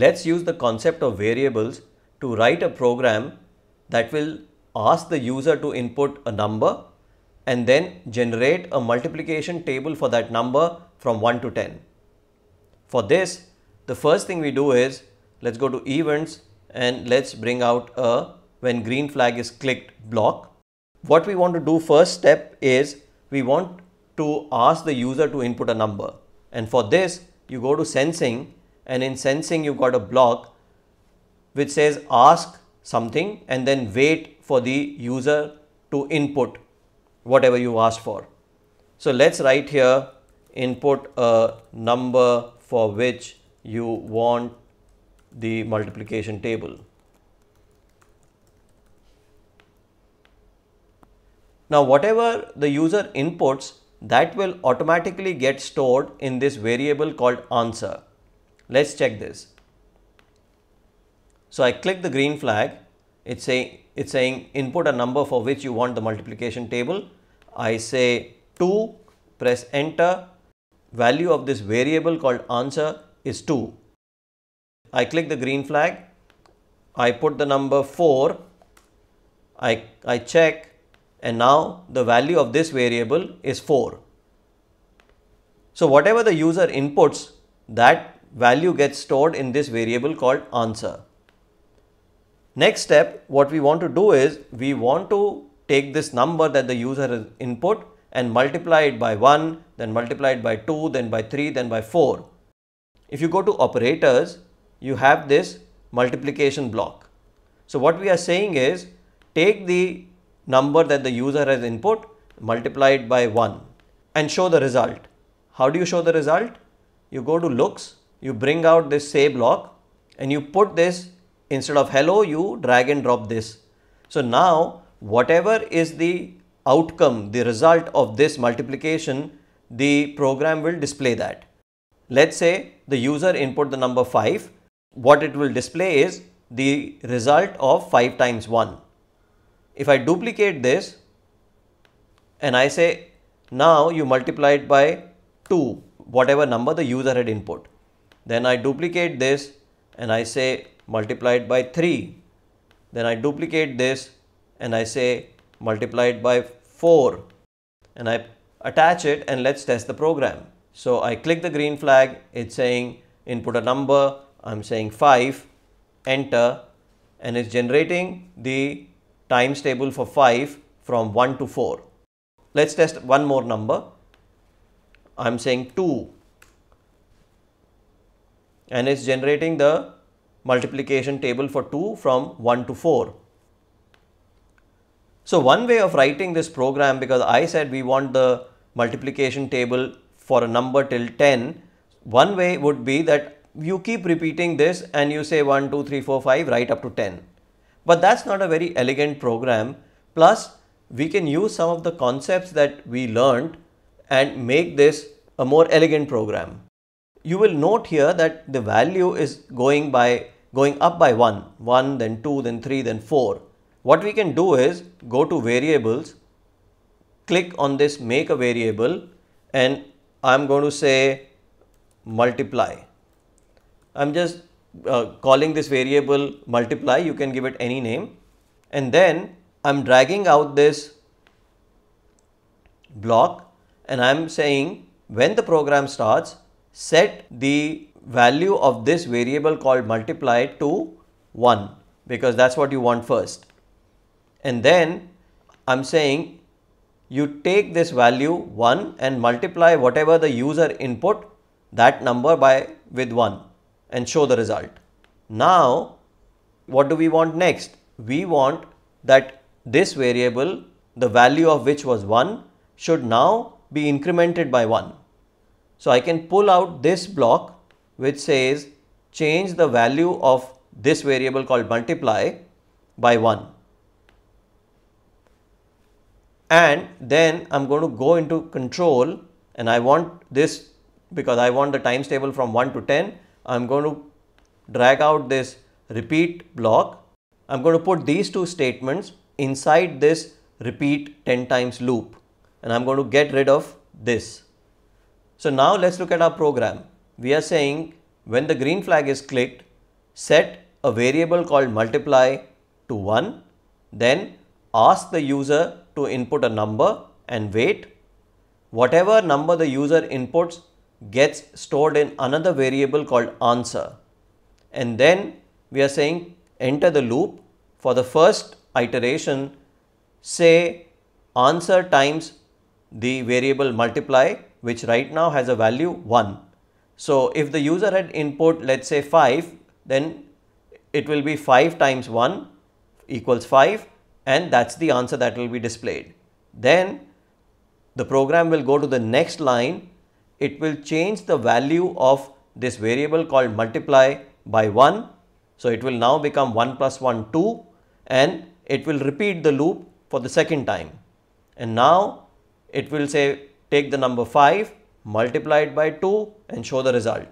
Let's use the concept of variables to write a program that will ask the user to input a number and then generate a multiplication table for that number from 1 to 10. For this, the first thing we do is let's go to events and let's bring out a when green flag is clicked block. What we want to do first step is we want to ask the user to input a number and for this you go to sensing and in sensing you've got a block which says ask something and then wait for the user to input whatever you asked for. So let's write here input a number for which you want the multiplication table. Now whatever the user inputs that will automatically get stored in this variable called answer. Let's check this. So I click the green flag. It's saying it's saying input a number for which you want the multiplication table. I say 2, press enter. Value of this variable called answer is 2. I click the green flag. I put the number 4. I, I check and now the value of this variable is 4. So whatever the user inputs that value gets stored in this variable called answer. Next step, what we want to do is we want to take this number that the user has input and multiply it by 1, then multiply it by 2, then by 3, then by 4. If you go to operators, you have this multiplication block. So what we are saying is take the number that the user has input, multiply it by 1 and show the result. How do you show the result? You go to looks you bring out this say block and you put this instead of hello, you drag and drop this. So now whatever is the outcome, the result of this multiplication, the program will display that. Let's say the user input the number 5, what it will display is the result of 5 times 1. If I duplicate this and I say now you multiply it by 2, whatever number the user had input. Then I duplicate this and I say multiplied by 3. Then I duplicate this and I say multiplied by 4 and I attach it and let's test the program. So I click the green flag, it's saying input a number, I'm saying 5, enter and it's generating the times table for 5 from 1 to 4. Let's test one more number. I'm saying 2 and it's generating the multiplication table for 2 from 1 to 4. So one way of writing this program because I said we want the multiplication table for a number till 10, one way would be that you keep repeating this and you say 1, 2, 3, 4, 5 right up to 10. But that's not a very elegant program. Plus we can use some of the concepts that we learned and make this a more elegant program you will note here that the value is going by going up by 1, 1 then 2 then 3 then 4. What we can do is go to variables, click on this make a variable and I am going to say multiply. I am just uh, calling this variable multiply, you can give it any name and then I am dragging out this block and I am saying when the program starts set the value of this variable called multiply to 1 because that's what you want first. And then I'm saying you take this value 1 and multiply whatever the user input that number by with 1 and show the result. Now, what do we want next? We want that this variable, the value of which was 1 should now be incremented by 1. So I can pull out this block which says change the value of this variable called multiply by 1. And then I'm going to go into control and I want this because I want the times table from 1 to 10. I'm going to drag out this repeat block. I'm going to put these two statements inside this repeat 10 times loop and I'm going to get rid of this. So now let's look at our program. We are saying when the green flag is clicked, set a variable called multiply to 1, then ask the user to input a number and wait. Whatever number the user inputs gets stored in another variable called answer. And then we are saying enter the loop for the first iteration, say answer times the variable multiply which right now has a value 1. So if the user had input let's say 5 then it will be 5 times 1 equals 5 and that's the answer that will be displayed. Then the program will go to the next line. It will change the value of this variable called multiply by 1. So it will now become 1 plus 1 2 and it will repeat the loop for the second time. And now it will say take the number 5 multiplied by 2 and show the result.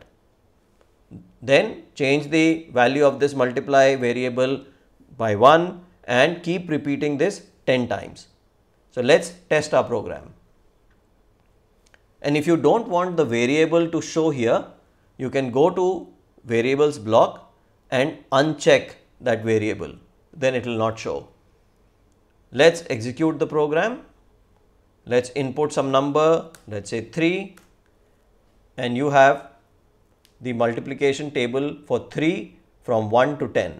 Then change the value of this multiply variable by 1 and keep repeating this 10 times. So let's test our program. And if you don't want the variable to show here, you can go to variables block and uncheck that variable. Then it will not show. Let's execute the program let's input some number let's say 3 and you have the multiplication table for 3 from 1 to 10.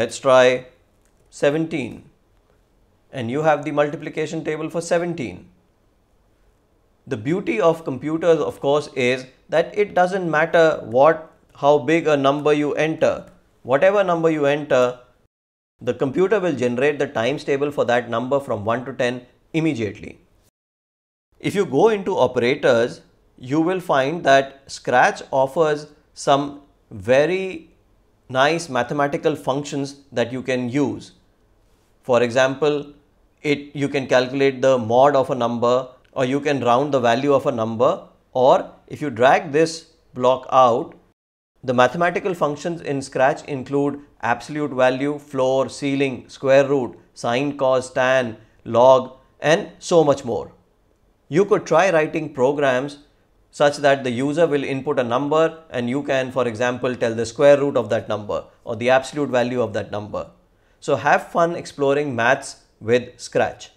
Let's try 17 and you have the multiplication table for 17. The beauty of computers of course is that it doesn't matter what how big a number you enter whatever number you enter, the computer will generate the times table for that number from 1 to 10 immediately. If you go into operators, you will find that Scratch offers some very nice mathematical functions that you can use. For example, it you can calculate the mod of a number or you can round the value of a number or if you drag this block out, the mathematical functions in Scratch include absolute value, floor, ceiling, square root, sine, cos, tan, log and so much more. You could try writing programs such that the user will input a number and you can for example tell the square root of that number or the absolute value of that number. So have fun exploring maths with Scratch.